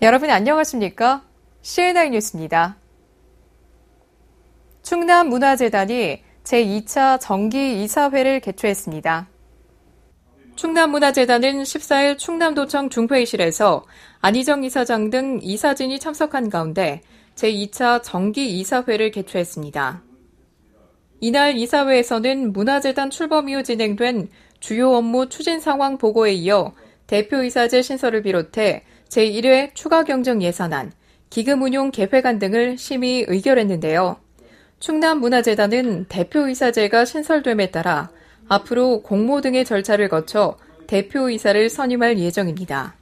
여러분 안녕하십니까? c n n 뉴스입니다. 충남 문화재단이 제2차 정기 이사회를 개최했습니다. 충남 문화재단은 14일 충남도청 중회의실에서 안희정 이사장 등 이사진이 참석한 가운데 제2차 정기 이사회를 개최했습니다. 이날 이사회에서는 문화재단 출범 이후 진행된 주요 업무 추진 상황 보고에 이어 대표이사제 신설을 비롯해 제1회 추가경정 예산안, 기금운용 계획안 등을 심의 의결했는데요. 충남문화재단은 대표이사제가 신설됨에 따라 앞으로 공모 등의 절차를 거쳐 대표이사를 선임할 예정입니다.